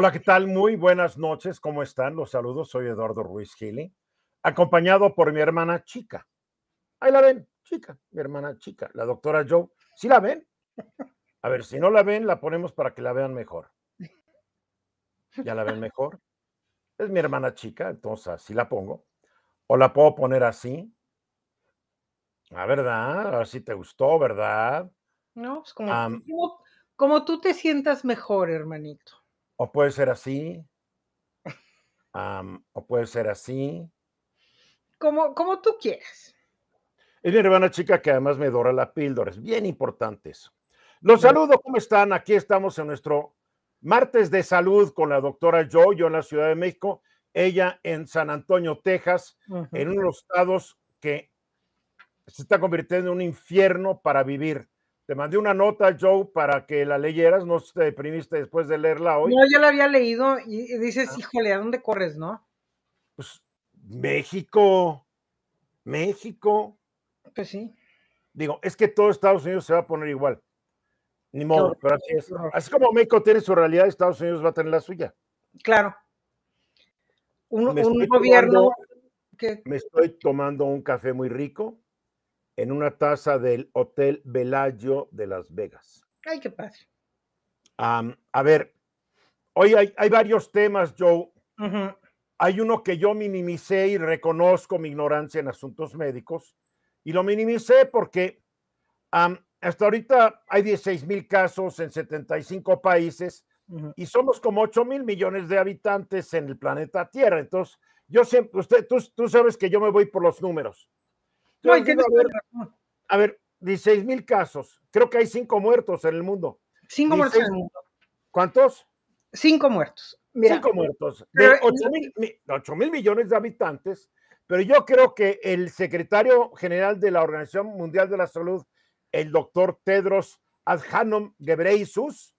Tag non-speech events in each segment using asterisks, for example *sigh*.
Hola, ¿qué tal? Muy buenas noches, ¿cómo están? Los saludos, soy Eduardo Ruiz Gili, acompañado por mi hermana chica. Ahí la ven, chica, mi hermana chica, la doctora Joe. ¿Sí la ven? A ver, si no la ven, la ponemos para que la vean mejor. ¿Ya la ven mejor? Es mi hermana chica, entonces así la pongo. O la puedo poner así. Ah, ¿verdad? A ver si te gustó, ¿verdad? No, pues como, como tú te sientas mejor, hermanito. O puede ser así. o puede ser así. Como, como tú quieras. Es mi hermana chica que además me dora la píldora. Es bien importante eso. Los saludo, ¿cómo están? Aquí estamos en nuestro martes de salud con la doctora yo en la Ciudad de México, ella en San Antonio, Texas, en uno de los estados que se está convirtiendo en un infierno para vivir. Te mandé una nota, Joe, para que la leyeras. No te deprimiste después de leerla hoy. No, yo la había leído y dices, ah. híjole, ¿a dónde corres, no? Pues México. México. Pues sí. Digo, es que todo Estados Unidos se va a poner igual. Ni modo, pero así es. Así como México tiene su realidad, Estados Unidos va a tener la suya. Claro. Un, gobierno. que... Me estoy tomando un café muy rico en una taza del Hotel Bellagio de Las Vegas. Ay, qué padre. a ver, hoy hay, varios temas, Joe. Hay uno que yo minimicé y reconozco mi ignorancia en asuntos médicos. Y lo minimicé porque hasta ahorita hay 16 mil casos en 75 países y somos como 8 mil millones de habitantes en el planeta Tierra. Entonces, yo siempre, usted, tú sabes que yo me voy por los números hay que... a ver, 16 mil casos. Creo que hay cinco muertos en el mundo. Cinco muertos en el mundo. ¿Cuántos? Cinco muertos. cinco muertos. De 8 mil millones de habitantes. Pero yo creo que el secretario general de la Organización Mundial de la Salud, el doctor Tedros Adhanom Ghebreyesus,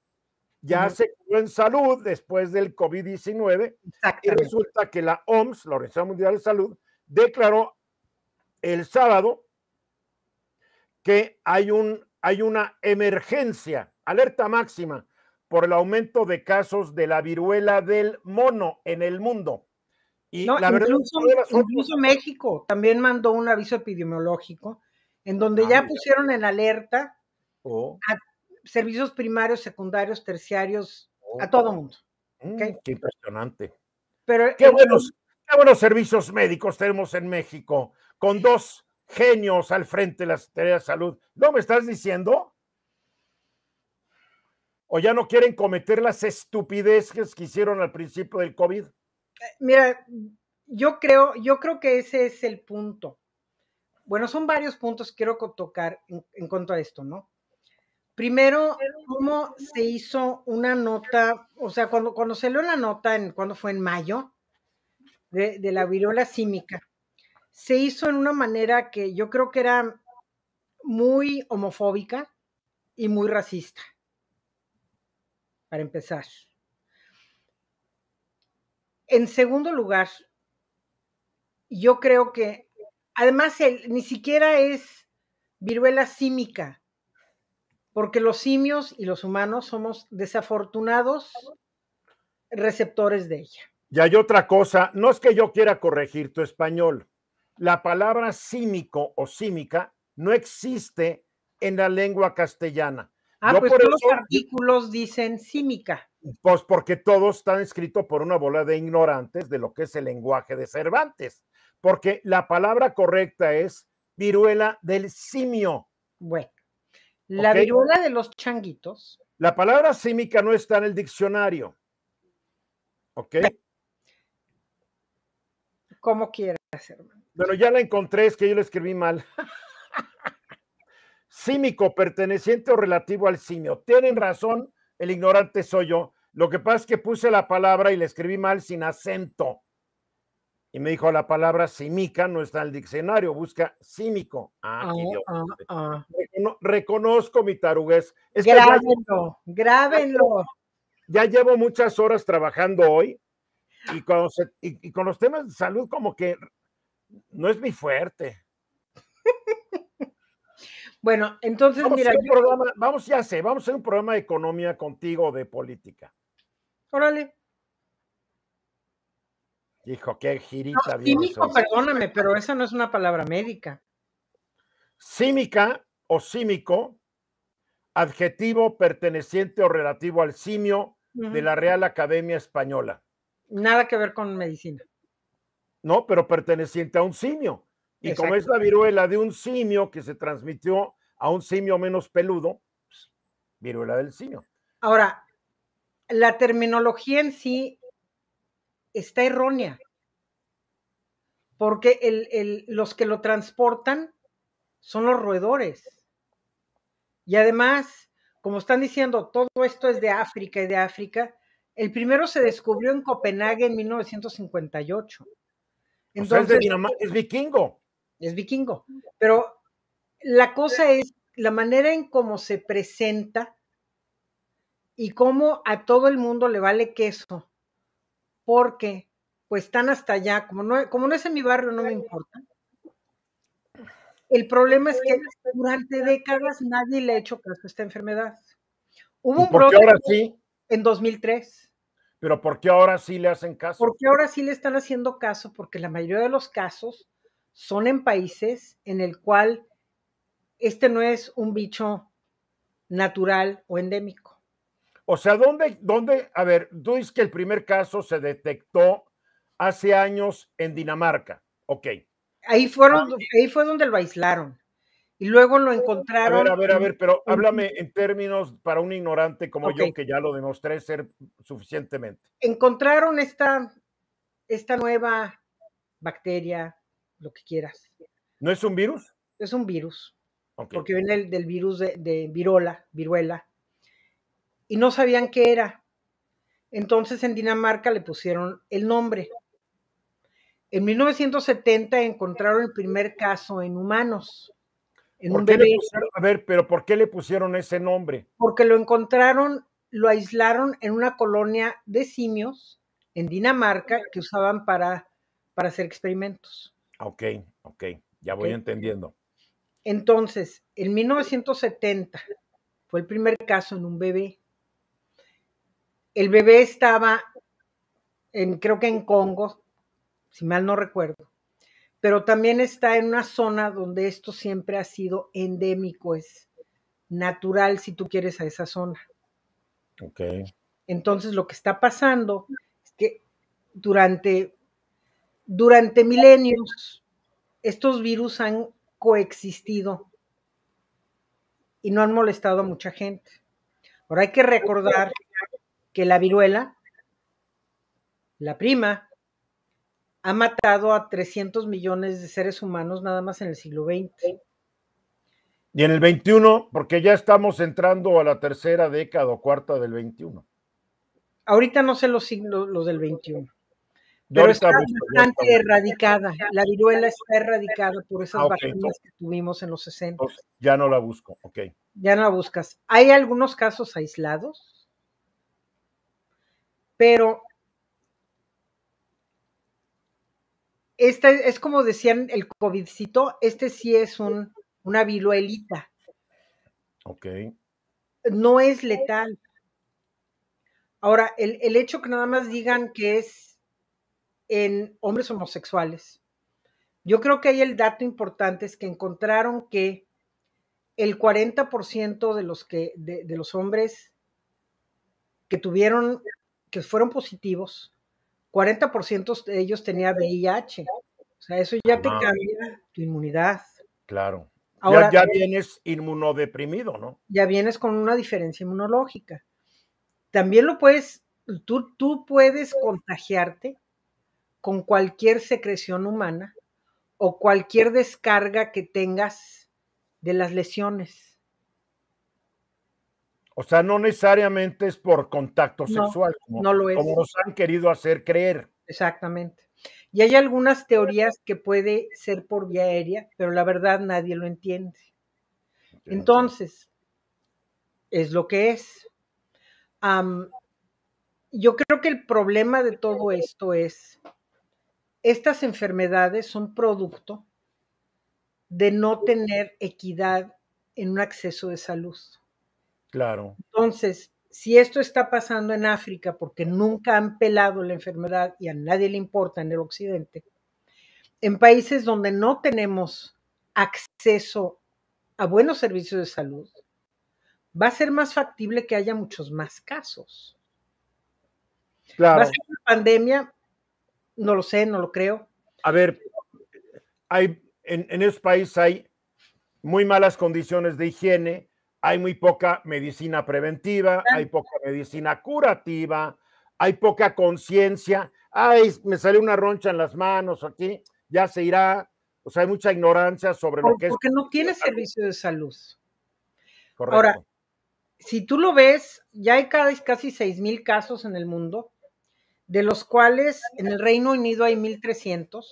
ya se quedó en salud después del COVID-19 y resulta que la OMS, la Organización Mundial de Salud, declaró el sábado que hay, un, hay una emergencia, alerta máxima por el aumento de casos de la viruela del mono en el mundo. Y incluso, México también mandó un aviso epidemiológico en donde ah, ya pusieron en alerta a servicios primarios, secundarios, terciarios, a todo mundo. Mm, qué impresionante. Pero, qué, buenos, qué buenos servicios médicos tenemos en México con dos genios al frente de la Secretaría de Salud. ¿No me estás diciendo? ¿O ya no quieren cometer las estupideces que hicieron al principio del COVID? Eh, mira, yo creo, yo creo que ese es el punto. Bueno, son varios puntos que quiero tocar en, cuanto a esto, ¿no? Primero, cómo se hizo una nota, o sea, cuando, se la nota, en, cuando fue en mayo, de, la viruela símica, se hizo en una manera que yo creo que era muy homofóbica y muy racista, para empezar. En segundo lugar, yo creo que además ni siquiera es viruela símica, porque los simios y los humanos somos desafortunados receptores de ella. Y hay otra cosa, no es que yo quiera corregir tu español, la palabra símico o címica no existe en la lengua castellana. Ah, pues todos los artículos dicen címica. Pues porque todos están escrito por una bola de ignorantes de lo que es el lenguaje de Cervantes. Porque la palabra correcta es viruela del simio. Bueno, la viruela de los changuitos. La palabra címica no está en el diccionario. ¿Ok? Como quieras, hermano. Bueno, ya la encontré, es que yo la escribí mal. *laughs* Címico, perteneciente o relativo al simio. Tienen razón, el ignorante soy yo. Lo que pasa es que puse la palabra y la escribí mal sin acento. Y me dijo la palabra símica no está en el diccionario, busca címico. Ah, ah, ah, ah. reconozco mi tarugués. Es grábenlo, ya, grábenlo. *laughs* Ya llevo muchas horas trabajando hoy y con los temas de salud como que no es mi fuerte. *laughs* Bueno, entonces mira, vamos ya sé, vamos a hacer un programa de economía contigo de política. Órale. Dijo qué girita. No, perdóname, pero esa no es una palabra médica. Címica o símico, adjetivo perteneciente o relativo al simio de la Real Academia Española. Nada que ver con medicina. ¿no? Pero perteneciente a un simio. Y como es la viruela de un simio que se transmitió a un simio menos peludo, pues, viruela del simio. Ahora, la terminología en sí está errónea, porque los que lo transportan son los roedores. Y además, como están diciendo, todo esto es de África y de África, el primero se descubrió en Copenhague en 1958. Entonces, es, vikingo. Es vikingo. Pero la cosa es la manera en cómo se presenta y cómo a todo el mundo le vale queso. Porque pues están hasta allá, como no, como no es en mi barrio, no me importa. El problema es que durante décadas nadie le ha hecho caso a esta enfermedad. Hubo un brote ahora sí? en 2003. Pero ¿por qué ahora sí le hacen caso? Porque ahora sí le están haciendo caso, porque la mayoría de los casos son en países en el cual este no es un bicho natural o endémico. O sea, ¿dónde, dónde, a ver, tú dices que el primer caso se detectó hace años en Dinamarca, ok. Ahí, fueron, ah, ahí fue donde lo aislaron y luego lo encontraron. A ver, a ver, a ver, pero háblame en términos para un ignorante como yo, que ya lo demostré ser suficientemente. Encontraron esta, esta nueva bacteria, lo que quieras. ¿No es un virus? Es un virus, porque viene del, virus de, de, virola, viruela, y no sabían qué era. Entonces en Dinamarca le pusieron el nombre. En 1970 encontraron el primer caso en humanos a ver, pero ¿por qué le pusieron ese nombre? Porque lo encontraron, lo aislaron en una colonia de simios en Dinamarca que usaban para, para hacer experimentos. Ah, ok, ok, ya voy entendiendo. Entonces, en 1970 fue el primer caso en un bebé. El bebé estaba en, creo que en Congo, si mal no recuerdo pero también está en una zona donde esto siempre ha sido endémico, es natural si tú quieres a esa zona. Ok. Entonces lo que está pasando es que durante, durante milenios estos virus han coexistido y no han molestado a mucha gente. Ahora hay que recordar que la viruela, la prima, ha matado a 300 millones de seres humanos nada más en el siglo XX. Y en el XXI, porque ya estamos entrando a la tercera década o cuarta del XXI. Ahorita no sé los siglos, los del XXI. Pero está bastante erradicada. La viruela está erradicada por esas ah, vacunas que tuvimos en los 60. Pues, ya no la busco, ok. Ya no la buscas. Hay algunos casos aislados, pero este es como decían el COVIDcito, este sí es un, una viruelita. Ok. No es letal. Ahora, el, hecho que nada más digan que es en hombres homosexuales, yo creo que hay el dato importante es que encontraron que el 40% de los, que, de los hombres que tuvieron, que fueron positivos, 40% de ellos tenía VIH. O sea, eso ya te cambia tu inmunidad. Claro. Ahora, ya, ya vienes inmunodeprimido, ¿no? Ya vienes con una diferencia inmunológica. También lo puedes, tú, tú puedes contagiarte con cualquier secreción humana o cualquier descarga que tengas de las lesiones. O sea, no necesariamente es por contacto sexual, como, no lo nos han querido hacer creer. Exactamente. Y hay algunas teorías que puede ser por vía aérea, pero la verdad nadie lo entiende. Entonces, es lo que es. yo creo que el problema de todo esto es, estas enfermedades son producto de no tener equidad en un acceso de salud. Claro. Entonces, si esto está pasando en África porque nunca han pelado la enfermedad y a nadie le importa en el occidente, en países donde no tenemos acceso a buenos servicios de salud, va a ser más factible que haya muchos más casos. Claro. ¿Va a ser una pandemia? No lo sé, no lo creo. A ver, hay, en, en esos países hay muy malas condiciones de higiene, hay muy poca medicina preventiva, hay poca medicina curativa, hay poca conciencia. Ay, me salió una roncha en las manos aquí, ya se irá. O sea, hay mucha ignorancia sobre lo que es. Porque no tiene servicio de salud. Correcto. Ahora, si tú lo ves, ya hay casi seis mil casos en el mundo, de los cuales en el Reino Unido hay 1.300,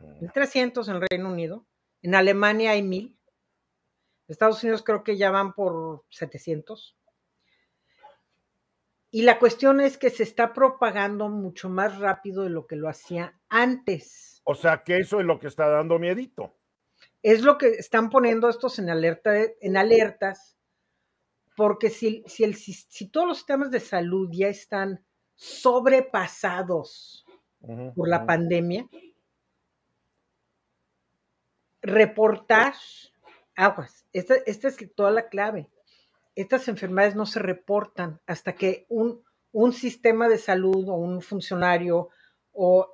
1.300 mm. en el Reino Unido, en Alemania hay 1.000, Estados Unidos creo que ya van por 700. Y la cuestión es que se está propagando mucho más rápido de lo que lo hacía antes. O sea que eso es lo que está dando miedito. Es lo que están poniendo estos en alerta, en alertas, porque si, todos los sistemas de salud ya están sobrepasados por la pandemia, reportar aguas, esta, esta es toda la clave. Estas enfermedades no se reportan hasta que un, un sistema de salud o un funcionario o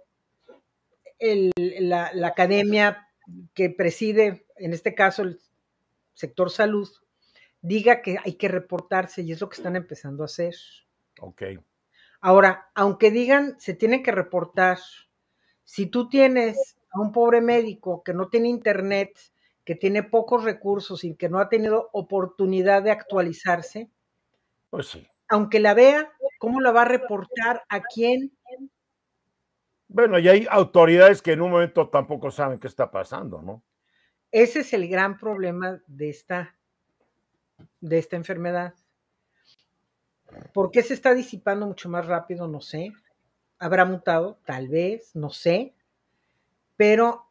la, academia que preside, en este caso el sector salud, diga que hay que reportarse y es lo que están empezando a hacer. Ahora, aunque digan se tiene que reportar, si tú tienes a un pobre médico que no tiene internet que tiene pocos recursos y que no ha tenido oportunidad de actualizarse, pues sí. aunque la vea, ¿cómo la va a reportar? ¿A quién? Bueno, y hay autoridades que en un momento tampoco saben qué está pasando, ¿no? Ese es el gran problema de esta, de esta enfermedad. ¿Por qué se está disipando mucho más rápido? No sé. ¿Habrá mutado? Tal vez, no sé. Pero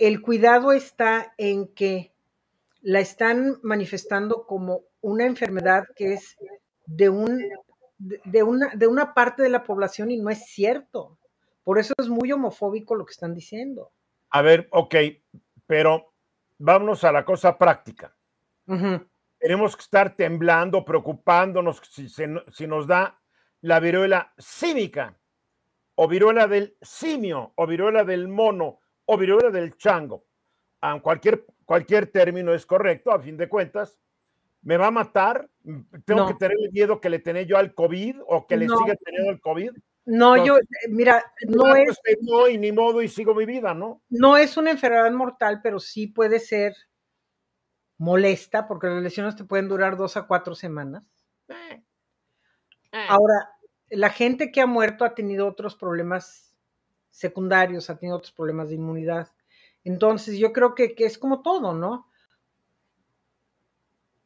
el cuidado está en que la están manifestando como una enfermedad que es de, un, de, una, de una parte de la población y no es cierto. Por eso es muy homofóbico lo que están diciendo. A ver, ok, pero vámonos a la cosa práctica. Tenemos que estar temblando, preocupándonos si, se, si nos da la viruela cívica o viruela del simio o viruela del mono o viruela del chango. Cualquier, cualquier término es correcto, a fin de cuentas. ¿Me va a matar? ¿Tengo que tener miedo que le tené yo al COVID o que le sigue teniendo el COVID? No, yo, mira, no, es. no, y ni modo, y sigo mi vida, ¿no? No es una enfermedad mortal, pero sí puede ser molesta, porque las lesiones te pueden durar dos a cuatro semanas. Eh. Ahora, la gente que ha muerto ha tenido otros problemas secundarios, ha tenido otros problemas de inmunidad. Entonces, yo creo que, es como todo, ¿no?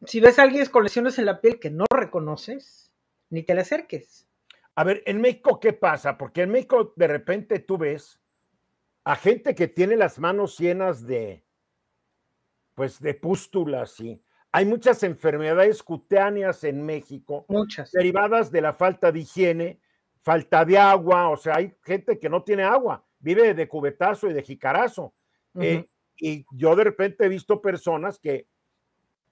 Si ves a alguien con lesiones en la piel que no reconoces, ni te le acerques. A ver, en México, ¿qué pasa? Porque en México de repente tú ves a gente que tiene las manos llenas de, pues, de pústulas y hay muchas enfermedades cutáneas en México. Muchas. Derivadas de la falta de higiene falta de agua, o sea, hay gente que no tiene agua, vive de cubetazo y de jicarazo. Eh, y yo de repente he visto personas que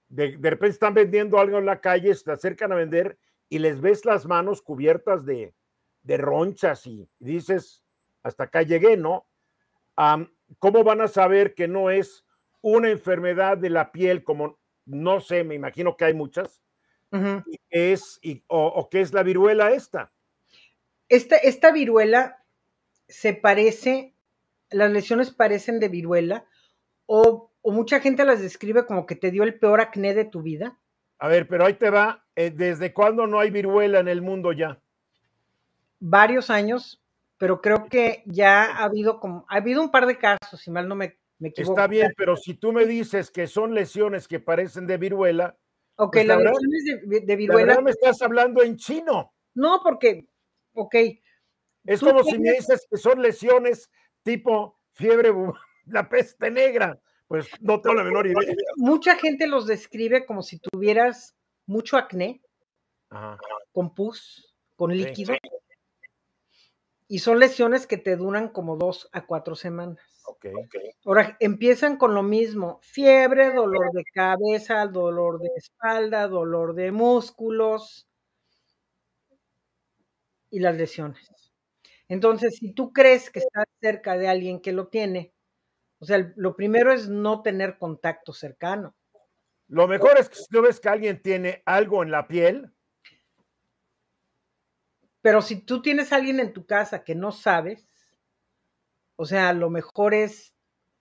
de, repente están vendiendo algo en la calle, se acercan a vender y les ves las manos cubiertas de, ronchas y, dices, hasta acá llegué, ¿no? ¿Cómo van a saber que no es una enfermedad de la piel como, no sé, me imagino que hay muchas, es, o, o que es la viruela esta? Esta, viruela se parece, las lesiones parecen de viruela o, mucha gente las describe como que te dio el peor acné de tu vida. A ver, pero ahí te va, eh, ¿desde cuándo no hay viruela en el mundo ya? Varios años, pero creo que ya ha habido como, ha habido un par de casos, si mal no me, equivoco. Está bien, pero si tú me dices que son lesiones que parecen de viruela, Ok, las pues lesiones de, de viruela. no me estás hablando en chino. No, porque Ok. Es como si me dices que son lesiones tipo fiebre, *laughs* la peste negra. Pues no tengo la menor idea. Mucha gente los describe como si tuvieras mucho acné, con pus, con líquido. Y son lesiones que te duran como dos a cuatro semanas. Ahora empiezan con lo mismo: fiebre, dolor de cabeza, dolor de espalda, dolor de músculos, y las lesiones. Entonces, si tú crees que estás cerca de alguien que lo tiene, o sea, lo primero es no tener contacto cercano. Lo mejor es que si tú ves que alguien tiene algo en la piel. Pero si tú tienes a alguien en tu casa que no sabes, o sea, lo mejor es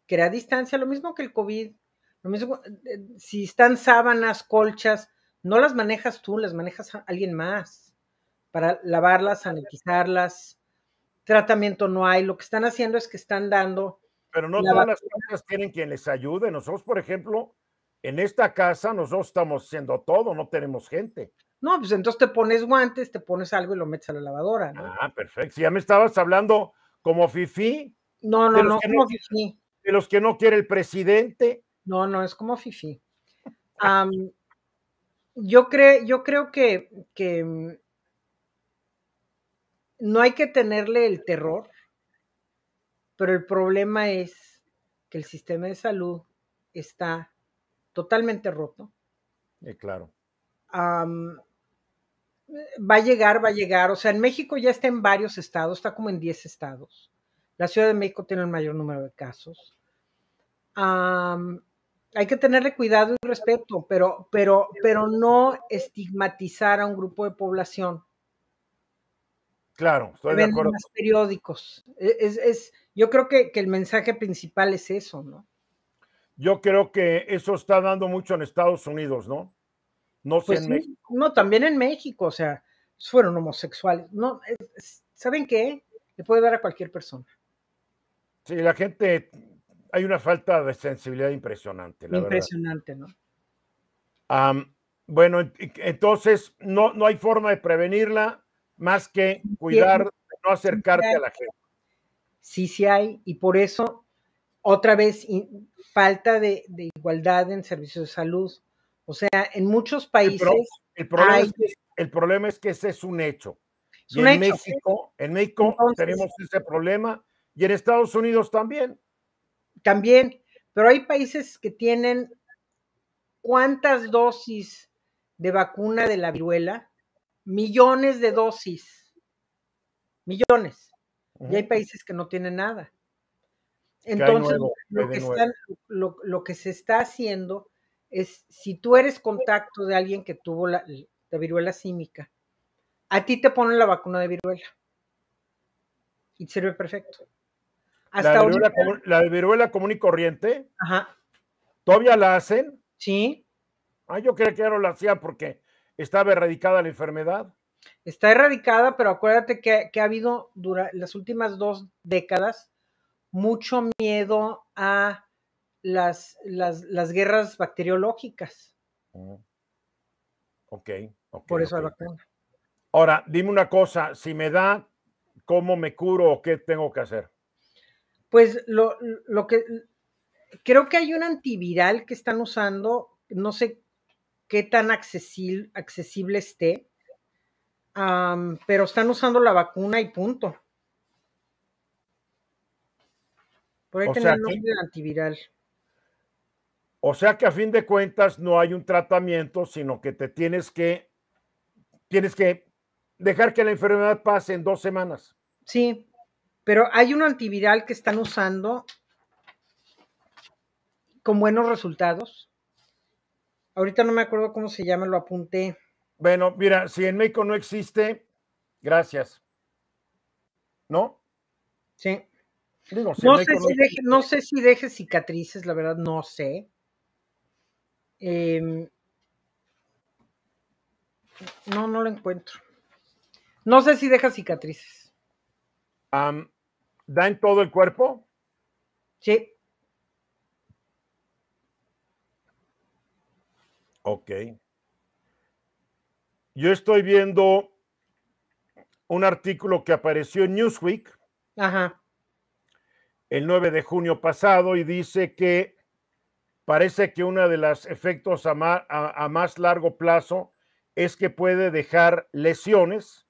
crear distancia, lo mismo que el COVID, lo mismo, eh, si están sábanas, colchas, no las manejas tú, las manejas a alguien más para lavarlas, sanitizarlas. Tratamiento no hay. Lo que están haciendo es que están dando. Pero no todas las personas tienen quien les ayude. Nosotros, por ejemplo, en esta casa, nosotros estamos haciendo todo, no tenemos gente. No, pues entonces te pones guantes, te pones algo y lo metes a la lavadora. ¿no? Ah, perfecto. Si ya me estabas hablando como fifi. No, no, no, como De los que no quiere el presidente. No, no, es como fifi. yo, cre yo creo que no hay que tenerle el terror, pero el problema es que el sistema de salud está totalmente roto. Eh, claro. va a llegar, va a llegar. O sea, en México ya está en varios estados, está como en 10 estados. La Ciudad de México tiene el mayor número de casos. hay que tenerle cuidado y respeto, pero, pero, pero no estigmatizar a un grupo de población Claro, estoy de acuerdo. periódicos. Es, es, yo creo que, el mensaje principal es eso, ¿no? Yo creo que eso está dando mucho en Estados Unidos, ¿no? No pues No, también en México, o sea, fueron homosexuales. No, ¿saben qué? Le puede dar a cualquier persona. Sí, la gente, hay una falta de sensibilidad impresionante, la Impresionante, ¿no? bueno, entonces no, no hay forma de prevenirla más que cuidar no acercarte a la gente. Sí, sí hay, y por eso otra vez falta de, igualdad en servicios de salud. O sea, en muchos países. El, problema, es que, ese es un hecho. y en, México, en México tenemos ese problema y en Estados Unidos también. También, pero hay países que tienen cuántas dosis de vacuna de la viruela millones de dosis, millones. Y hay países que no tienen nada. Entonces, lo, que se está haciendo es, si tú eres contacto de alguien que tuvo la, viruela símica, a ti te ponen la vacuna de viruela. Y te sirve perfecto. Hasta la, viruela, la viruela común y corriente. Ajá. ¿Todavía la hacen? Sí. Ah, yo creo que ya no la hacía porque ¿Estaba erradicada la enfermedad? Está erradicada, pero acuérdate que, ha habido durante las últimas dos décadas mucho miedo a las, guerras bacteriológicas. Mm. Ok, ok. Por eso Ahora, dime una cosa, si me da, ¿cómo me curo o qué tengo que hacer? Pues lo, lo que creo que hay un antiviral que están usando, no sé qué tan accesible, esté, pero están usando la vacuna y punto. Por ahí o el antiviral. O sea que a fin de cuentas no hay un tratamiento, sino que te tienes que, tienes que dejar que la enfermedad pase en dos semanas. Sí, pero hay un antiviral que están usando con buenos resultados Ahorita no me acuerdo cómo se llama, lo apunté. Bueno, mira, si en México no existe, gracias. ¿No? Sí. no, sé si deje, cicatrices, la verdad, no sé. Em, no, no lo encuentro. No sé si deja cicatrices. ¿Da en todo el cuerpo? Sí. Ok. Yo estoy viendo un artículo que apareció en Newsweek el 9 de junio pasado y dice que parece que uno de los efectos a más, largo plazo es que puede dejar lesiones,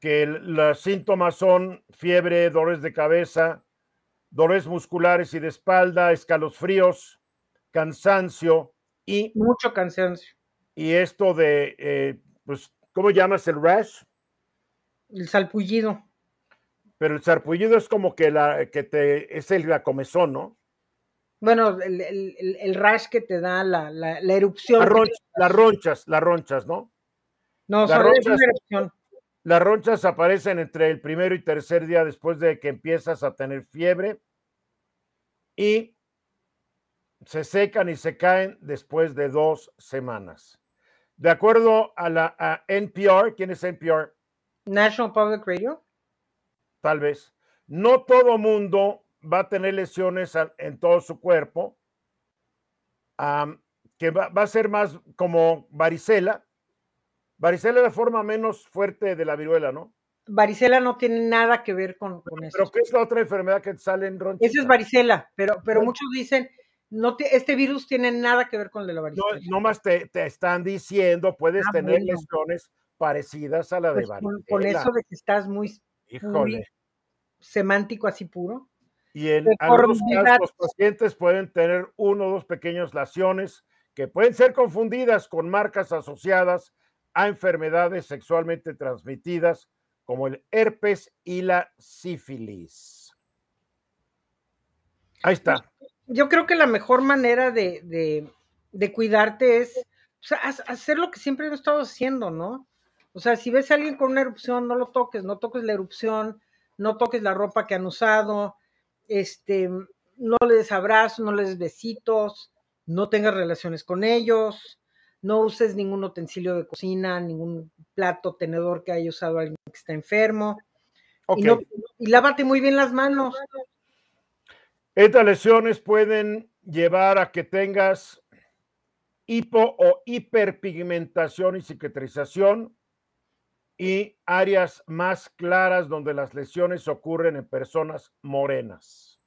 que los síntomas son fiebre, dolores de cabeza, dolores musculares y de espalda, escalofríos, cansancio y... Mucho cansancio. Y esto de, eh, pues, ¿cómo llamas el rash? El salpullido. Pero el sarpullido es como que la que te es el la comezón, ¿no? Bueno, el, el, rash que te da la, erupción. las ronchas, las ronchas, ¿no? No, es una erupción. Las ronchas aparecen entre el primero y tercer día después de que empiezas a tener fiebre y se secan y se caen después de dos semanas. De acuerdo a la NPR, ¿quién es NPR? National Public Radio. Tal vez. No todo mundo va a tener lesiones en todo su cuerpo, que va a ser más como varicela, Varicela es la forma menos fuerte de la viruela, ¿no? Varicela no tiene nada que ver con, eso. Pero ¿qué es la otra enfermedad que sale en ronchita? Esa es varicela, pero, pero muchos dicen, no este virus tiene nada que ver con la varicela. No, más te, están diciendo, puedes ah, tener lesiones parecidas a la de pues varicela. Con, eso de que estás muy, semántico así puro. Y en algunos casos los pacientes pueden tener uno o dos pequeñas lesiones que pueden ser confundidas con marcas asociadas a enfermedades sexualmente transmitidas como el herpes y la sífilis. Ahí está. Yo creo que la mejor manera de, cuidarte es hacer lo que siempre he estado haciendo, ¿no? O sea, si ves a alguien con una erupción, no lo toques, no toques la erupción, no toques la ropa que han usado, este, no les abrazos, no les besitos, no tengas relaciones con ellos, no uses ningún utensilio de cocina, ningún plato, tenedor que haya usado alguien que está enfermo. Y, y, lávate muy bien las manos. Estas lesiones pueden llevar a que tengas hipo o hiperpigmentación y cicatrización y áreas más claras donde las lesiones ocurren en personas morenas.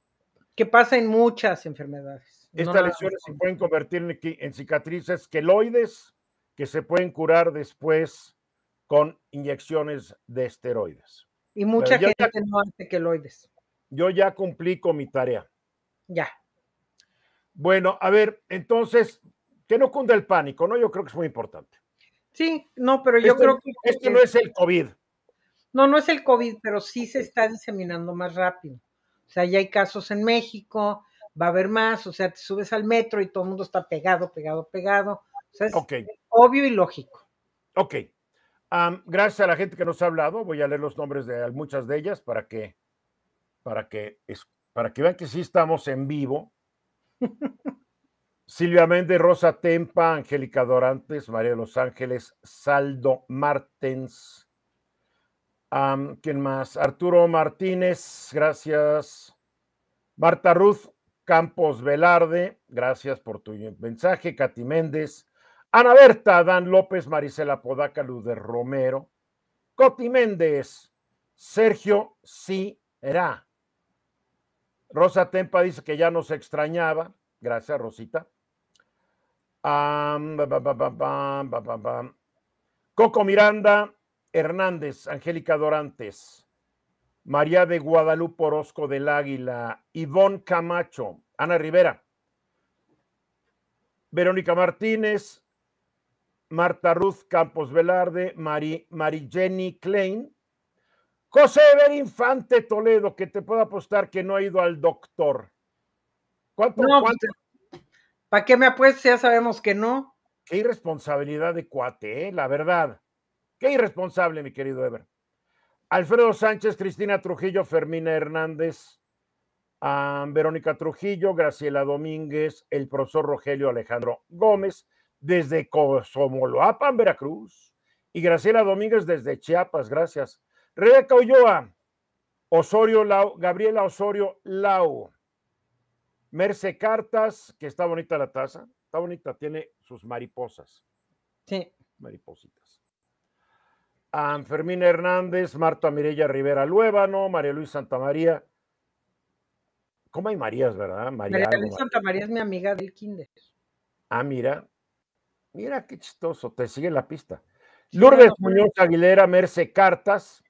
Que pasa en muchas enfermedades. Estas lesiones se pueden convertir en, cicatrices queloides que se pueden curar después con inyecciones de esteroides. Y mucha gente no hace queloides. Yo ya cumplí con mi tarea. Ya. Bueno, a ver, entonces, que no cunda el pánico, ¿no? Yo creo que es muy importante. Sí, no, pero yo este creo que... Esto no es el COVID. No, no es el COVID, pero sí se está diseminando más rápido. O sea, ya hay casos en México, va a haber más, o sea, te subes al metro y todo el mundo está pegado, pegado, pegado. O sea, es obvio y lógico. Ok. gracias a la gente que nos ha hablado, voy a leer los nombres de muchas de ellas para que, para que, para que vean que sí estamos en vivo. *laughs* Silvia Méndez, Rosa Tempa, Angélica Dorantes, María de los Ángeles, Saldo Martens. ¿Quién más? Arturo Martínez, gracias. Marta Ruth Campos Velarde, gracias por tu mensaje, Katy Méndez, Ana Berta, Dan López, Marisela Podaca, Luz de Romero, Coti Méndez, Sergio era. Rosa Tempa dice que ya nos extrañaba. Gracias, Rosita. Coco Miranda, Hernández, Angélica Dorantes, María de Guadalupe Orozco del Águila, Ivonne Camacho, Ana Rivera, Verónica Martínez, Marta Ruth Campos Velarde, Mari, Jenny Klein, José Eber Infante Toledo, que te puedo apostar que no ha ido al doctor. Pues, ¿Para qué me apuestas? Ya sabemos que no. Qué irresponsabilidad de cuate, ¿eh? la verdad. Qué irresponsable, mi querido Ever. Alfredo Sánchez, Cristina Trujillo, Fermina Hernández, Verónica Trujillo, Graciela Domínguez, el profesor Rogelio Alejandro Gómez, desde Cosomoloapan, Veracruz, y Graciela Domínguez desde Chiapas, gracias. Rebeca Ulloa, Osorio Lau, Gabriela Osorio Lau, Merce Cartas, que está bonita la taza, está bonita, tiene sus mariposas. Sí. Maripositas a Fermín Hernández, Marta Mirella Rivera Luébano, María Luis María ¿Cómo hay Marías, verdad? María, María Luis María es mi amiga del kinder. Ah, mira. Mira qué chistoso, te sigue la pista. Lourdes Muñoz Aguilera, Merce Cartas,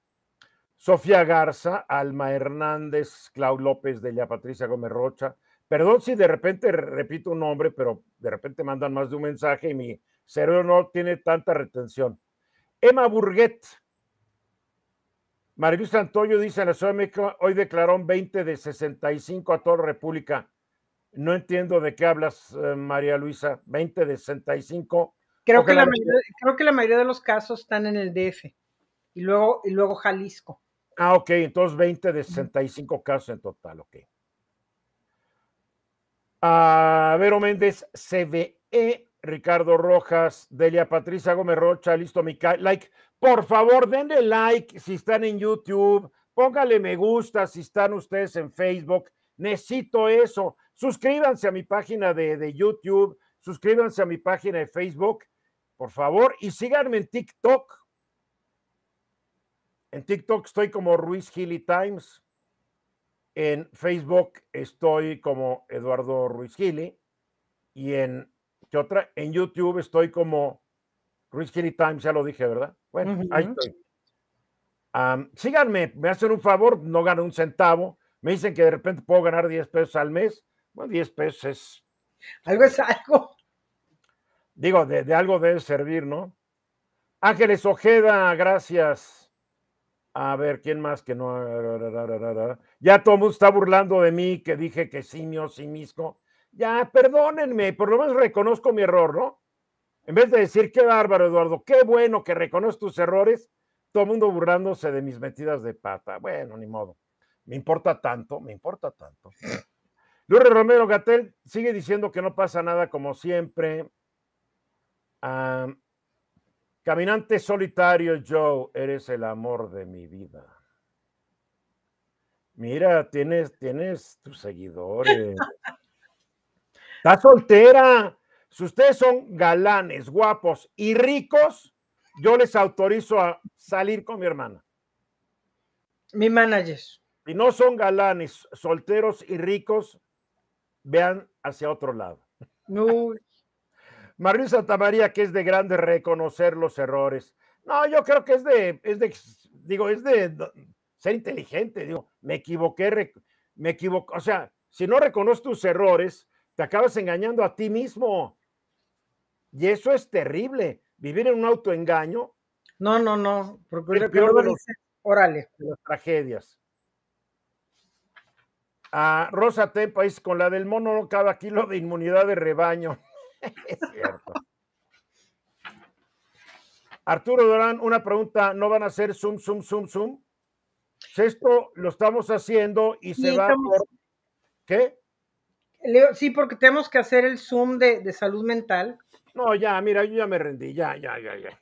Sofía Garza, Alma Hernández, Clau López de la Patricia Gómez Rocha. Perdón si de repente repito un nombre, pero de repente mandan más de un mensaje y mi cerebro no tiene tanta retención. Emma Burguet. Luisa Antonio dice en la Ciudad de México, hoy declaró 20 de 65 a toda República. No entiendo de qué hablas, eh, María Luisa. 20 de 65. Creo que, la mayoría, creo que la mayoría de los casos están en el DF y luego, y luego Jalisco. Ah, ok, entonces 20 de 65 casos en total, ok. A Vero Méndez, CBE Ricardo Rojas, Delia Patricia Gómez Rocha, listo mi like. Por favor, denle like si están en YouTube, póngale me gusta si están ustedes en Facebook. Necesito eso. Suscríbanse a mi página de, de YouTube, suscríbanse a mi página de Facebook, por favor, y síganme en TikTok. En TikTok estoy como Ruiz Gili Times. En Facebook estoy como Eduardo Ruiz Gili. Y en que otra, en YouTube estoy como Ruiz Kitty Times, ya lo dije, ¿verdad? Bueno, ahí estoy. síganme, me hacen un favor, no gano un centavo. Me dicen que de repente puedo ganar 10 pesos al mes. Bueno, 10 pesos es. Algo es algo. Digo, de, algo debe servir, ¿no? Ángeles Ojeda, gracias. A ver, ¿quién más que no? Ya todo el está burlando de mí que dije que simio, sí, mío Sí, ya perdónenme, por lo menos reconozco mi error, ¿no? En vez de decir, qué bárbaro, Eduardo, qué bueno que reconozco tus errores, todo el mundo burlándose de mis metidas de pata. Bueno, ni modo. Me importa tanto, me importa tanto. Lourdes Romero Gatel sigue diciendo que no pasa nada como siempre. caminante solitario, Joe, eres el amor de mi vida. Mira, tienes, tienes tus seguidores soltera. Si ustedes son galanes, guapos y ricos, yo les autorizo a salir con mi hermana. Mi manager. Y no son galanes, solteros y ricos, vean hacia otro lado. No. Santa María, que es de grande reconocer los errores. No, yo creo que es de, es de, digo, es de ser inteligente. Digo, me equivoqué, me equivoqué. O sea, si no reconozco tus errores, te acabas engañando a ti mismo. Y eso es terrible. Vivir en un autoengaño. No, no, no. Es peor orales. las tragedias. A ah, Rosa país con la del mono no cada kilo de inmunidad de rebaño. *laughs* es cierto. Arturo Durán, una pregunta. ¿No van a hacer zoom, zoom, zoom, zoom? Pues esto lo estamos haciendo y se va ¿Qué? sí, porque tenemos que hacer el Zoom de, salud mental. No, ya, mira, yo ya me rendí, ya, ya, ya, ya.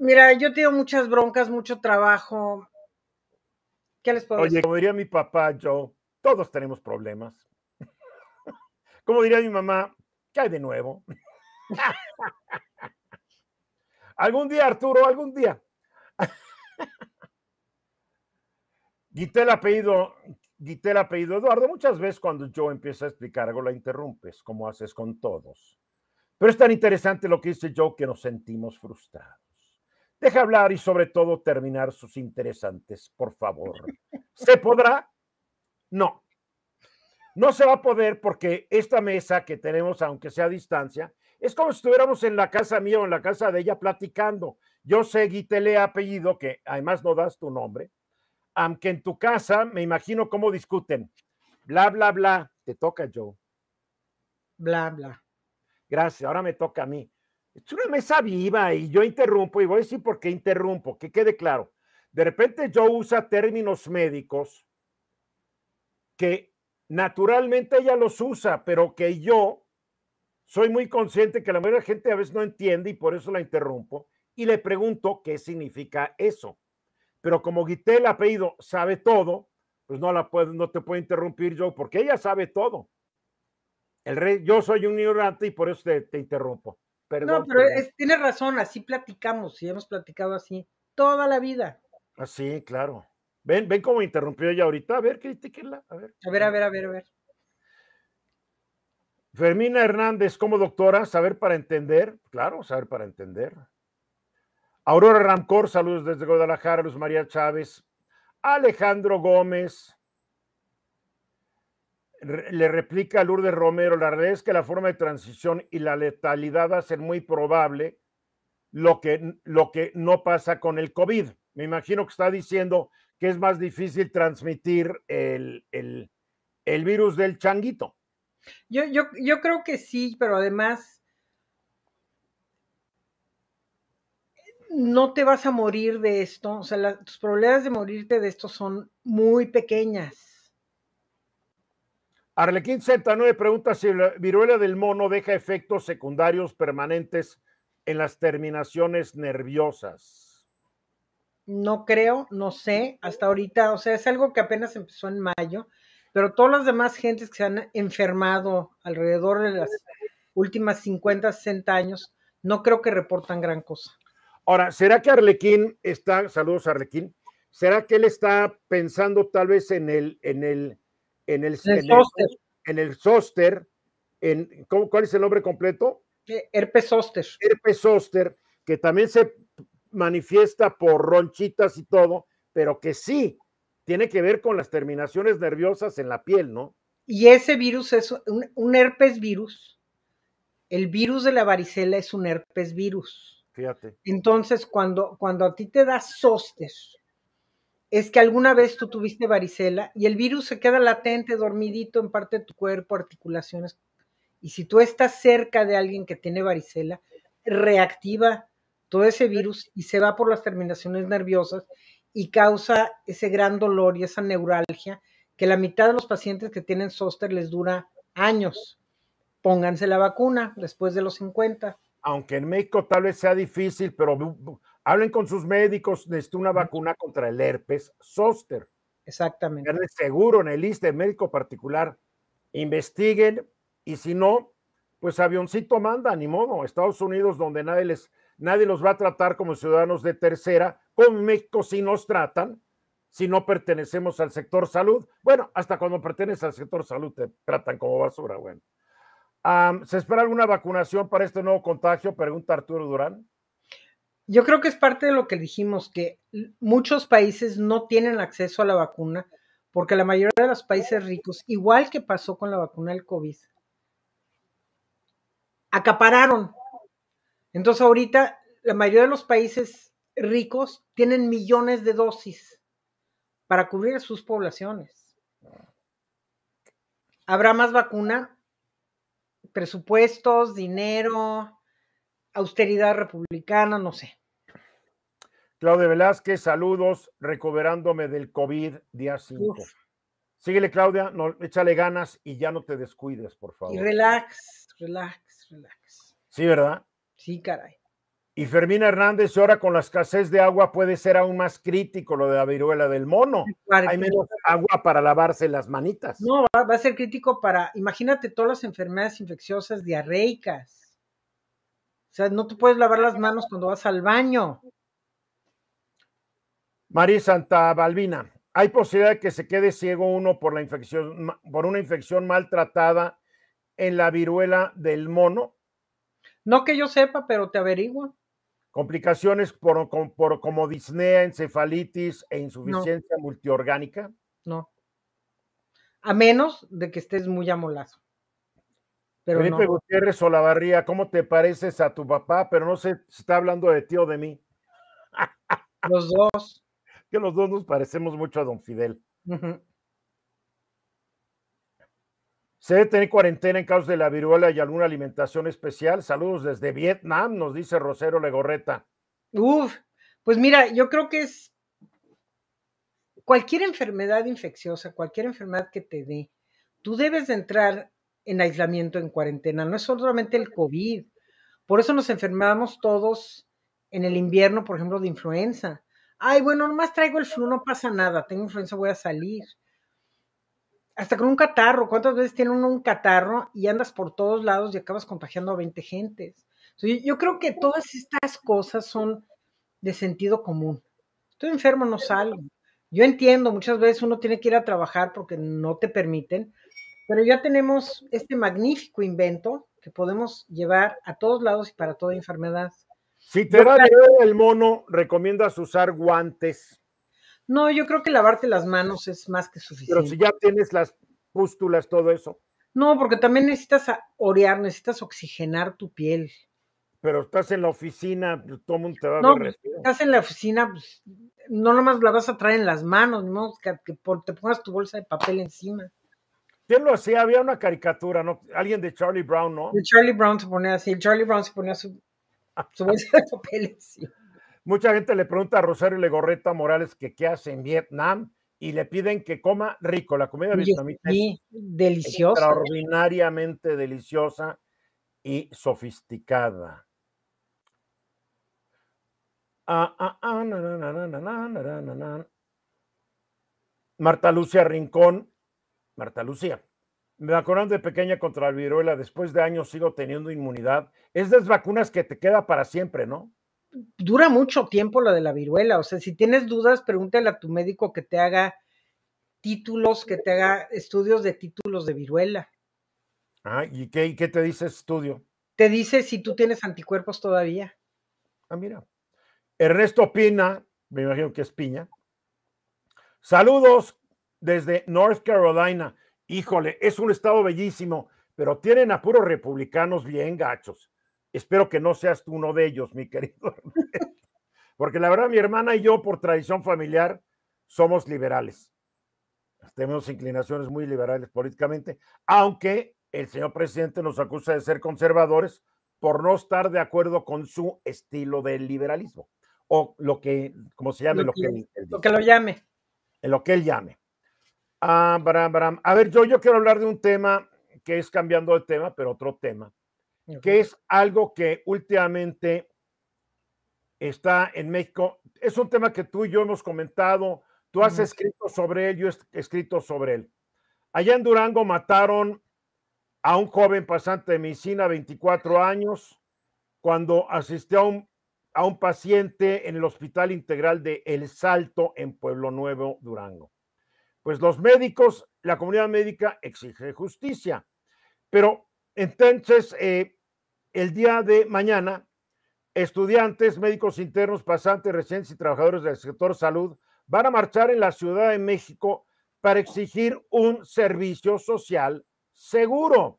Mira, yo tengo muchas broncas, mucho trabajo. ¿Qué les puedo Oye, como diría mi papá, yo, todos tenemos problemas. *laughs* como diría mi mamá, ¿qué hay de nuevo? *laughs* algún día, Arturo, algún día. *laughs* Quité el apellido Dite el apellido Eduardo, muchas veces cuando yo empiezo a explicar algo la interrumpes, como haces con todos. Pero es tan interesante lo que dice yo que nos sentimos frustrados. Deja hablar y sobre todo terminar sus interesantes, por favor. *laughs* ¿Se podrá? No. No se va a poder porque esta mesa que tenemos, aunque sea a distancia, es como si estuviéramos en la casa mía o en la casa de ella platicando. Yo sé, Guitele apellido, que además no das tu nombre, aunque en tu casa me imagino cómo discuten. Bla, bla, bla. Te toca, Joe. Bla, bla. Gracias, ahora me toca a mí. Es una mesa viva y yo interrumpo y voy a decir por qué interrumpo, que quede claro. De repente Joe usa términos médicos que naturalmente ella los usa, pero que yo soy muy consciente que la mayoría de la gente a veces no entiende y por eso la interrumpo y le pregunto qué significa eso. Pero como Guitel, el apellido sabe todo, pues no, la puedo, no te puedo interrumpir yo, porque ella sabe todo. El rey, yo soy un ignorante y por eso te, interrumpo. no, pero tiene tienes razón, así platicamos y hemos platicado así toda la vida. Así, ah, claro. Ven, ven cómo interrumpió ella ahorita. A ver, critiquenla. A ver. a ver, a ver, a ver, a ver. Fermina Hernández, como doctora, saber para entender, claro, saber para entender. Aurora Rancor, saludos desde Guadalajara, Luz María Chávez, Alejandro Gómez, le replica a Lourdes Romero, la realidad es que la forma de transición y la letalidad hacen muy probable lo que, lo que no pasa con el COVID. Me imagino que está diciendo que es más difícil transmitir el, virus del changuito. Yo, yo, yo creo que sí, pero además no te vas a morir de esto, o sea, tus probabilidades de morirte de esto son muy pequeñas. Arlequín 69 pregunta si la viruela del mono deja efectos secundarios permanentes en las terminaciones nerviosas. No creo, no sé, hasta ahorita, o sea, es algo que apenas empezó en mayo, pero todas las demás gentes que se han enfermado alrededor de las últimas 50, 60 años, no creo que reportan gran cosa. Ahora, ¿será que Arlequín está, saludos Arlequín, ¿será que él está pensando tal vez en el, en el, en el, en soster. en en, ¿cuál es el nombre completo? Eh, herpes soster. Herpes soster, que también se manifiesta por ronchitas y todo, pero que sí tiene que ver con las terminaciones nerviosas en la piel, ¿no? Y ese virus es un, un herpes virus. El virus de la varicela es un herpes virus entonces, cuando, cuando a ti te da sostes, es que alguna vez tú tuviste varicela y el virus se queda latente, dormidito en parte de tu cuerpo, articulaciones. Y si tú estás cerca de alguien que tiene varicela, reactiva todo ese virus y se va por las terminaciones nerviosas y causa ese gran dolor y esa neuralgia que la mitad de los pacientes que tienen soster les dura años. Pónganse la vacuna después de los 50 aunque en México tal vez sea difícil, pero hablen con sus médicos, necesito una vacuna contra el herpes zóster. Exactamente. seguro en el list médico particular. Investiguen y si no, pues avioncito manda, ni modo. Estados Unidos, donde nadie, les, nadie los va a tratar como ciudadanos de tercera, con México sí nos tratan si no pertenecemos al sector salud. Bueno, hasta cuando perteneces al sector salud te tratan como basura, bueno. ¿Se espera alguna vacunación para este nuevo contagio? Pregunta Arturo Durán. Yo creo que es parte de lo que dijimos, que muchos países no tienen acceso a la vacuna porque la mayoría de los países ricos, igual que pasó con la vacuna del COVID, acapararon. Entonces ahorita la mayoría de los países ricos tienen millones de dosis para cubrir a sus poblaciones. Ah. Habrá más vacuna, presupuestos, dinero, austeridad republicana, no sé. Claudia Velázquez, saludos, recuperándome del COVID día 5. Síguele, Claudia, no, échale ganas y ya no te descuides, por favor. Y relax, relax, relax. Sí, ¿verdad? Sí, caray. Y Fermín Hernández ahora con la escasez de agua puede ser aún más crítico lo de la viruela del mono. Hay menos agua para lavarse las manitas. No, va a ser crítico para, imagínate todas las enfermedades infecciosas diarreicas. O sea, no te puedes lavar las manos cuando vas al baño. María Santa Balbina, ¿hay posibilidad de que se quede ciego uno por la infección, por una infección maltratada en la viruela del mono? No que yo sepa, pero te averiguo. ¿Complicaciones por, como disnea, encefalitis e insuficiencia multiorgánica? No. A menos de que estés muy amolazo. Pero Felipe Gutiérrez Olavarría, ¿cómo te pareces a tu papá? Pero no sé si está hablando de ti o de mí. Los dos. *laughs* Que los dos nos parecemos mucho a don Fidel. Se debe tener cuarentena en caso de la viruela y alguna alimentación especial. Saludos desde Vietnam, nos dice Rosero Legorreta. Uf, pues mira, yo creo que es cualquier enfermedad infecciosa, cualquier enfermedad que te dé, tú debes de entrar en aislamiento, en cuarentena. No es solamente el COVID. Por eso nos enfermamos todos en el invierno, por ejemplo, de influenza. Ay, bueno, nomás traigo el flu, no pasa nada. Tengo influenza, voy a salir hasta con un catarro, ¿cuántas veces tiene uno un catarro y andas por todos lados y acabas contagiando a 20 gentes? yo creo que todas estas cosas son de sentido común. Estoy enfermo, no salgo. Yo entiendo, muchas veces uno tiene que ir a trabajar porque no te permiten, pero ya tenemos este magnífico invento que podemos llevar a todos lados y para toda enfermedad. Si te el mono, recomiendas usar guantes no, yo creo que lavarte las manos es más que suficiente. Pero si ya tienes las pústulas, todo eso. No, porque también necesitas orear, necesitas oxigenar tu piel. Pero estás en la oficina, todo el mundo te va a estás en la oficina, pues, no nomás la vas a traer en las manos, no, que, que te pongas tu bolsa de papel encima. Yo lo hacía? Había una caricatura, ¿no? Alguien de Charlie Brown, ¿no? De Charlie Brown se ponía así, Charlie Brown se ponía su, ah. su bolsa de papel encima. Mucha gente le pregunta a Rosario Legorreta Morales que qué hace en Vietnam y le piden que coma rico. La comida vietnamita es deliciosa. extraordinariamente deliciosa y sofisticada. Marta Lucia Rincón, Marta Lucía, me vacunaron de pequeña contra la viruela, después de años sigo teniendo inmunidad. Es de vacunas que te queda para siempre, ¿no? dura mucho tiempo la de la viruela, o sea, si tienes dudas, pregúntale a tu médico que te haga títulos, que te haga estudios de títulos de viruela. Ah, ¿y qué, qué te dice estudio? Te dice si tú tienes anticuerpos todavía. Ah, mira. Ernesto Pina, me imagino que es Piña. Saludos desde North Carolina. Híjole, es un estado bellísimo, pero tienen a republicanos bien gachos. Espero que no seas tú uno de ellos, mi querido. *laughs* Porque la verdad, mi hermana y yo, por tradición familiar, somos liberales. Tenemos inclinaciones muy liberales políticamente, aunque el señor presidente nos acusa de ser conservadores por no estar de acuerdo con su estilo de liberalismo, o lo que, como se llame, lo, que, él, lo, que lo llame. Eh, lo que él llame. Ah, A ver, yo, yo quiero hablar de un tema que es cambiando de tema, pero otro tema que es algo que últimamente está en México. Es un tema que tú y yo hemos comentado, tú has escrito sobre él, yo he escrito sobre él. Allá en Durango mataron a un joven pasante de medicina, 24 años, cuando asistió a un, a un paciente en el Hospital Integral de El Salto en Pueblo Nuevo, Durango. Pues los médicos, la comunidad médica exige justicia, pero entonces, eh, el día de mañana, estudiantes, médicos internos, pasantes, recientes y trabajadores del sector salud van a marchar en la Ciudad de México para exigir un servicio social seguro.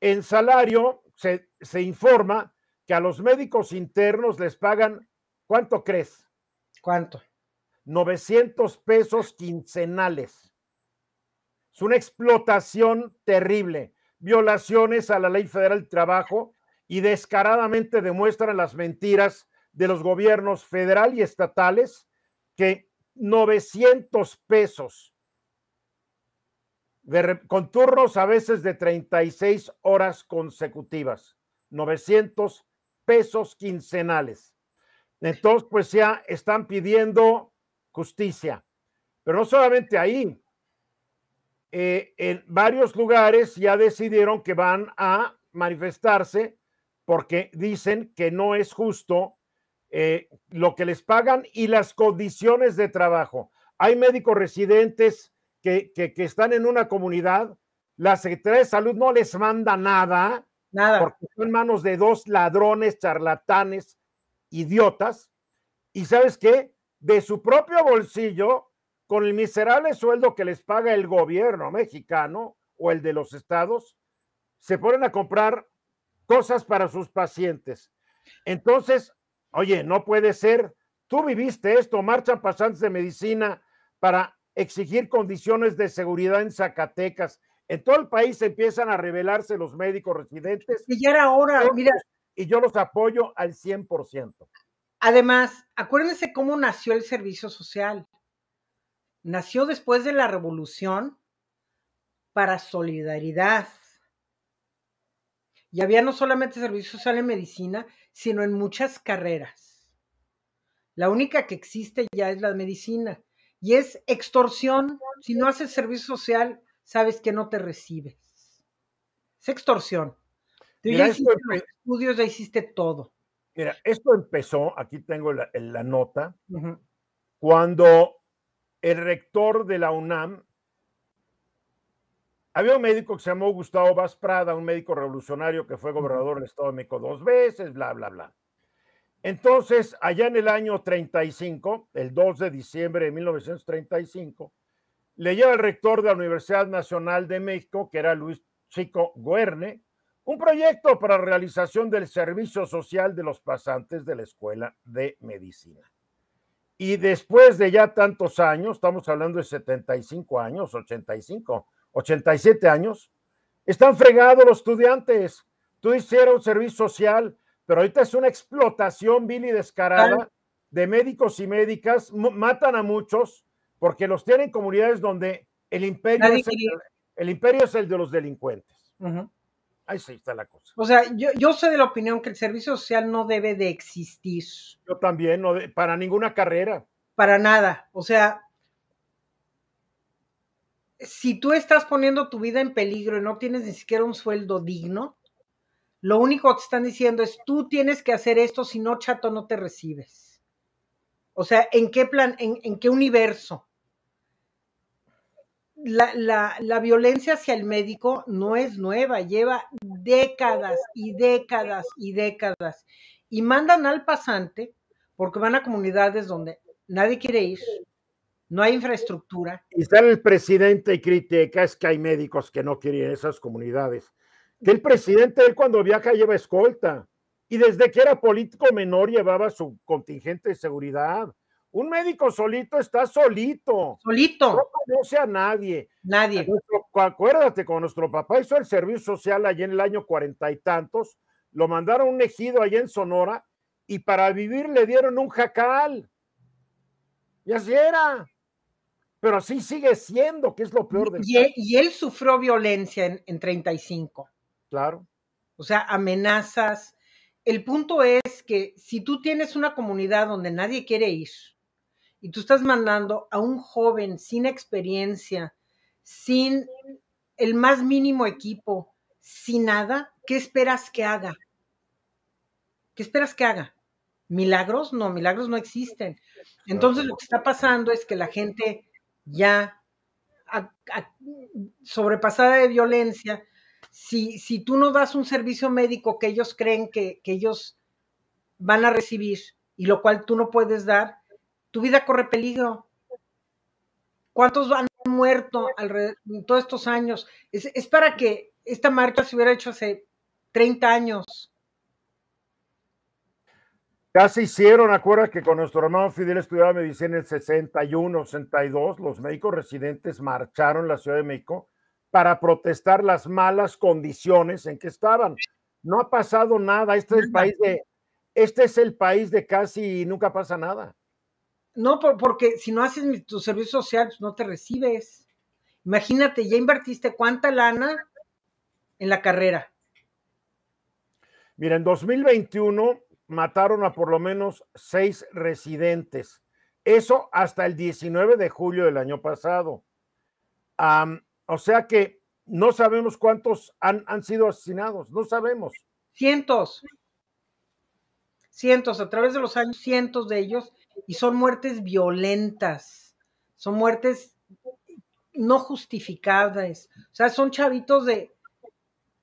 En salario se, se informa que a los médicos internos les pagan, ¿cuánto crees? ¿Cuánto? 900 pesos quincenales. Es una explotación terrible violaciones a la ley federal de trabajo y descaradamente demuestran las mentiras de los gobiernos federal y estatales que 900 pesos de, con turnos a veces de 36 horas consecutivas, 900 pesos quincenales. Entonces, pues ya están pidiendo justicia, pero no solamente ahí, eh, en varios lugares ya decidieron que van a manifestarse porque dicen que no es justo eh, lo que les pagan y las condiciones de trabajo. Hay médicos residentes que, están en una comunidad, la Secretaría de Salud no les manda nada, nada. porque están en manos de dos ladrones, charlatanes, idiotas, y sabes qué, de su propio bolsillo con el miserable sueldo que les paga el gobierno mexicano o el de los estados, se ponen a comprar cosas para sus pacientes. Entonces, oye, no puede ser. Tú viviste esto, marchan pasantes de medicina para exigir condiciones de seguridad en Zacatecas. En todo el país empiezan a rebelarse los médicos residentes. Y ya era hora, mira. Y yo los apoyo al 100%. Además, acuérdense cómo nació el servicio social. Nació después de la revolución para solidaridad. Y había no solamente servicio social en medicina, sino en muchas carreras. La única que existe ya es la medicina. Y es extorsión. Si no haces servicio social, sabes que no te recibes. Es extorsión. ya hiciste estudios, ya hiciste todo. Mira, esto empezó, aquí tengo la, nota, cuando el rector de la UNAM, había un médico que se llamó Gustavo Vaz Prada, un médico revolucionario que fue gobernador del Estado de México dos veces, bla, bla, bla. Entonces, allá en el año 35, el 2 de diciembre de 1935, le lleva el rector de la Universidad Nacional de México, que era Luis Chico Guerne, un proyecto para realización del servicio social de los pasantes de la Escuela de Medicina. Y después de ya tantos años, estamos hablando de 75 años, 85, 87 años, están fregados los estudiantes. Tú un servicio social, pero ahorita es una explotación vil y descarada de médicos y médicas. matan a muchos porque los tienen comunidades donde el imperio, es el, imperio es el de los delincuentes. Ahí sí está la cosa. O sea, yo, yo soy de la opinión que el servicio social no debe de existir. Yo también, no para ninguna carrera. Para nada. O sea, si tú estás poniendo tu vida en peligro y no tienes ni siquiera un sueldo digno, lo único que te están diciendo es tú tienes que hacer esto, si no, chato, no te recibes. O sea, ¿en qué plan, en, en qué universo? la, violencia hacia el médico no es nueva, lleva décadas y décadas y décadas. Y mandan al pasante porque van a comunidades donde nadie quiere ir, no hay infraestructura. Y sale el presidente y critica, es que hay médicos que no quieren esas comunidades. Que el presidente, él cuando viaja lleva escolta. Y desde que era político menor llevaba su contingente de seguridad. Un médico solito está solito. Solito. No conoce a nadie. Nadie. acuérdate, con nuestro papá hizo el servicio social allá en el año cuarenta y tantos, lo mandaron a un ejido allá en Sonora y para vivir le dieron un jacal. Y así era. Pero así sigue siendo, que es lo peor de y, y él sufrió violencia en, en 35. Claro. O sea, amenazas. El punto es que si tú tienes una comunidad donde nadie quiere ir, y tú estás mandando a un joven sin experiencia, sin el más mínimo equipo, sin nada, ¿qué esperas que haga? ¿Qué esperas que haga? ¿Milagros? No, milagros no existen. Entonces lo que está pasando es que la gente ya sobrepasada de violencia, si, si, tú no das un servicio médico que ellos creen que, que ellos van a recibir y lo cual tú no puedes dar, tu vida corre peligro. ¿Cuántos han muerto en todos estos años? Es, para que esta marcha se hubiera hecho hace 30 años. Ya se hicieron, acuerda que con nuestro hermano Fidel estudiaba medicina en el 61, 62, los médicos residentes marcharon a la Ciudad de México para protestar las malas condiciones en que estaban. No ha pasado nada, este el país de, este es el país de casi nunca pasa nada. No, porque si no haces tus tu servicio social, pues, no te recibes. Imagínate, ya invertiste cuánta lana en la carrera. Mira, en 2021 mataron a por lo menos seis residentes. Eso hasta el 19 de julio del año pasado. o sea que no sabemos cuántos han, han, sido asesinados, no sabemos. Cientos. Cientos, a través de los años, cientos de ellos y son muertes violentas, son muertes no justificadas, o sea, son chavitos de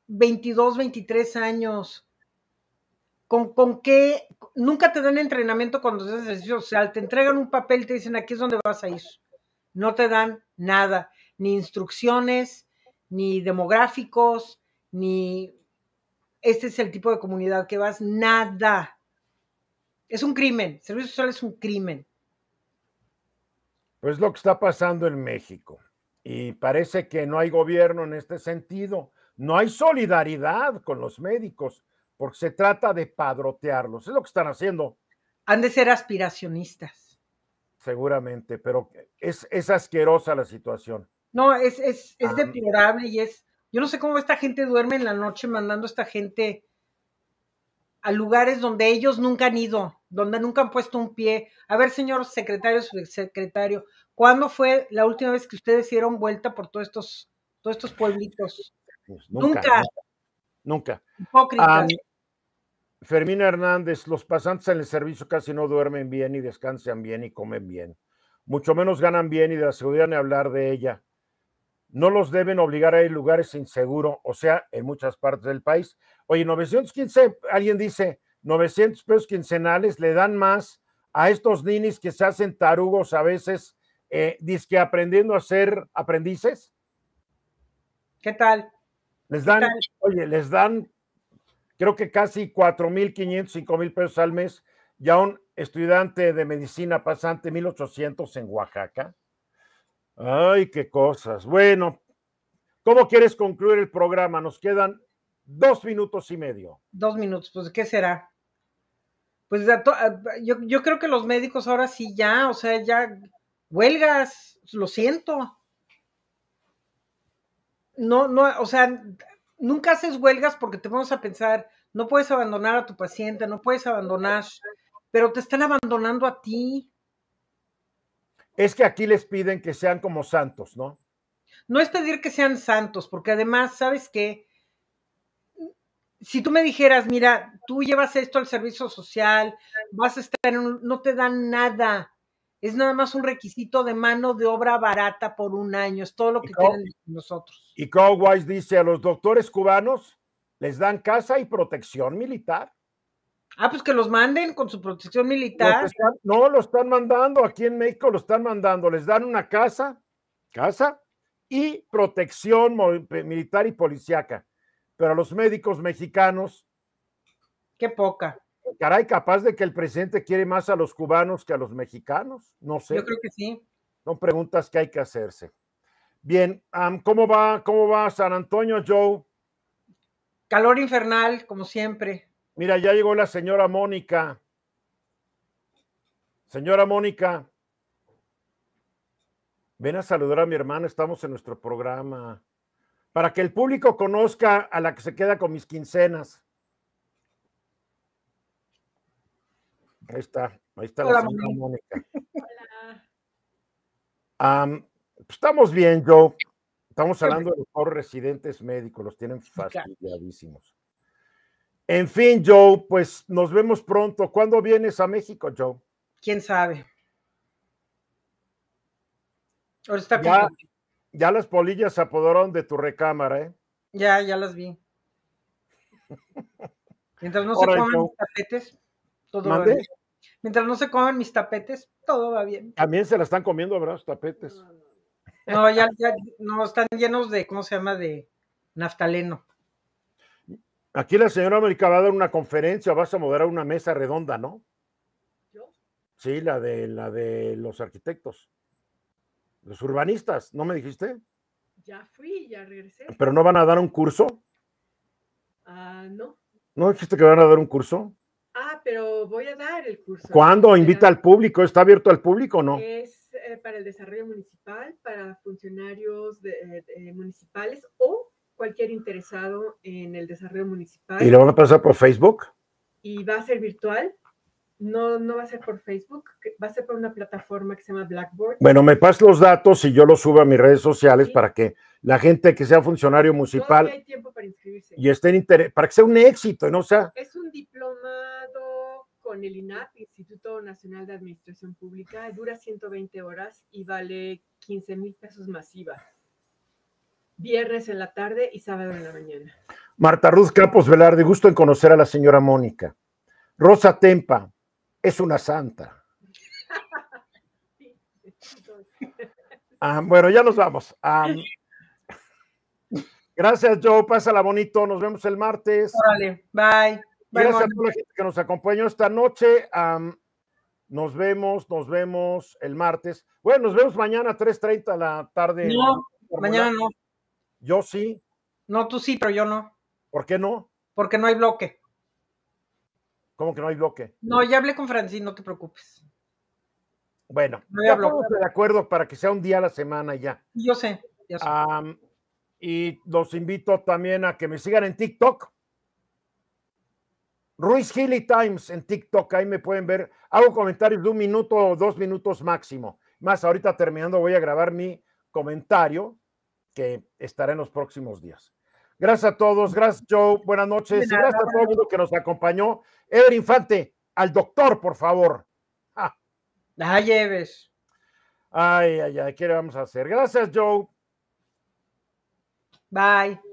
22, 23 años. ¿Con, con qué? Nunca te dan entrenamiento cuando haces ejercicio social, te entregan un papel y te dicen aquí es donde vas a ir. No te dan nada, ni instrucciones, ni demográficos, ni este es el tipo de comunidad que vas, nada. Es un crimen, servicio social es un crimen. Pues lo que está pasando en México. Y parece que no hay gobierno en este sentido. No hay solidaridad con los médicos porque se trata de padrotearlos. Es lo que están haciendo. Han de ser aspiracionistas. Seguramente, pero es, asquerosa la situación. No, es, es, es ah. deplorable y es... Yo no sé cómo esta gente duerme en la noche mandando a esta gente a lugares donde ellos nunca han ido, donde nunca han puesto un pie. A ver, señor secretario, subsecretario, ¿cuándo fue la última vez que ustedes dieron vuelta por todos estos, todos estos pueblitos? Pues, nunca. Nunca. Fermina Hernández, los pasantes en el servicio casi no duermen bien y descansan bien y comen bien. Mucho menos ganan bien y de la seguridad ni hablar de ella. No los deben obligar a ir a lugares inseguros, o sea, en muchas partes del país, Oye, 915, alguien dice, 900 pesos quincenales le dan más a estos ninis que se hacen tarugos a veces, eh, disque aprendiendo a ser aprendices. ¿Qué tal? Les dan, oye, les dan, creo que casi 4.500, 5.000 pesos al mes, ya un estudiante de medicina pasante, 1.800 en Oaxaca. Ay, qué cosas. Bueno, ¿cómo quieres concluir el programa? Nos quedan Dos minutos y medio. Dos minutos, pues ¿qué será? Pues yo, yo creo que los médicos ahora sí ya, o sea, ya huelgas, lo siento. No, no, o sea, nunca haces huelgas porque te vamos a pensar, no puedes abandonar a tu paciente, no puedes abandonar, pero te están abandonando a ti. Es que aquí les piden que sean como santos, ¿no? No es pedir que sean santos, porque además, ¿sabes qué? si tú me dijeras, mira, tú llevas esto al servicio social, vas a estar no te dan nada, es nada más un requisito de mano de obra barata por un año, es todo lo que quieren nosotros. Y Cowwise dice, a los doctores cubanos les dan casa y protección militar. Ah, pues que los manden con su protección militar. no, lo están mandando, aquí en México lo están mandando, les dan una casa, casa y protección militar y policíaca pero a los médicos mexicanos. Qué poca. Caray, capaz de que el presidente quiere más a los cubanos que a los mexicanos. No sé. Yo creo que sí. Son preguntas que hay que hacerse. Bien, ¿cómo, va, ¿cómo va San Antonio, Joe? Calor infernal, como siempre. Mira, ya llegó la señora Mónica. Señora Mónica, ven a saludar a mi hermano, estamos en nuestro programa para que el público conozca a la que se queda con mis quincenas. Ahí está, ahí está la señora Mónica. Hola. Pues, estamos bien, Joe. Estamos hablando de los residentes médicos, los tienen fastidiadísimos. En fin, Joe, pues nos vemos pronto. ¿Cuándo vienes a México, Joe? ¿Quién sabe? Ahora está ya las polillas se apoderaron de tu recámara, ¿eh? Ya, ya las vi. Mientras no se coman pues. mis tapetes, todo va bien. Mientras no se coman mis tapetes, todo va bien. También se la están comiendo, ¿verdad? tapetes. No, ya, ya, no, están llenos de, ¿cómo se llama? De naftaleno. Aquí la señora América va a dar una conferencia, vas a moderar una mesa redonda, ¿no? ¿Yo? Sí, la de, la de los arquitectos. Los urbanistas, ¿no me dijiste? Ya fui, ya regresé. ¿Pero no van a dar un curso? Ah, no. ¿No dijiste que van a dar un curso? Ah, pero voy a dar el curso. ¿Cuándo? ¿Invita al público? ¿Está abierto al público o no? Es eh, para el desarrollo municipal, para funcionarios eh, eh, municipales o cualquier interesado en el desarrollo municipal. ¿Y lo van a pasar por Facebook? Y va a ser virtual no, no va a ser por Facebook, va a ser por una plataforma que se llama Blackboard. Bueno, me pasas los datos y yo los subo a mis redes sociales para que la gente que sea funcionario municipal. Hay tiempo para inscribirse. Y esté en interés, para que sea un éxito, ¿no? sea. Es un diplomado con el INAP, Instituto Nacional de Administración Pública, dura 120 horas y vale 15 mil pesos masiva. Viernes en la tarde y sábado en la mañana. Marta Ruz Campos Velarde, gusto en conocer a la señora Mónica. Rosa Tempa, es una santa. Ah, bueno, ya nos vamos. gracias, Joe. Pásala bonito. Nos vemos el martes. Vale, bye. gracias a toda la que nos acompañó esta noche. nos vemos, nos vemos el martes. Bueno, nos vemos mañana a 3.30 a la tarde. No, mañana no. Yo sí. No, tú sí, pero yo no. ¿Por qué no? Porque no hay bloque. ¿Cómo que no hay bloque? No, ya hablé con francis no te preocupes. Bueno, ya de acuerdo para que sea un día a la semana ya. Yo sé, ya y los invito también a que me sigan en TikTok. Ruiz Hilly Times en TikTok, ahí me pueden ver. Hago comentarios de un minuto o dos minutos máximo. Más ahorita terminando voy a grabar mi comentario que estará en los próximos días. Gracias a todos, gracias Joe, buenas noches, y gracias a todo el mundo que nos acompañó. Ever Infante, al doctor, por favor. Ah. La lleves. Ay, ay, ay, ¿qué le vamos a hacer? Gracias Joe. Bye.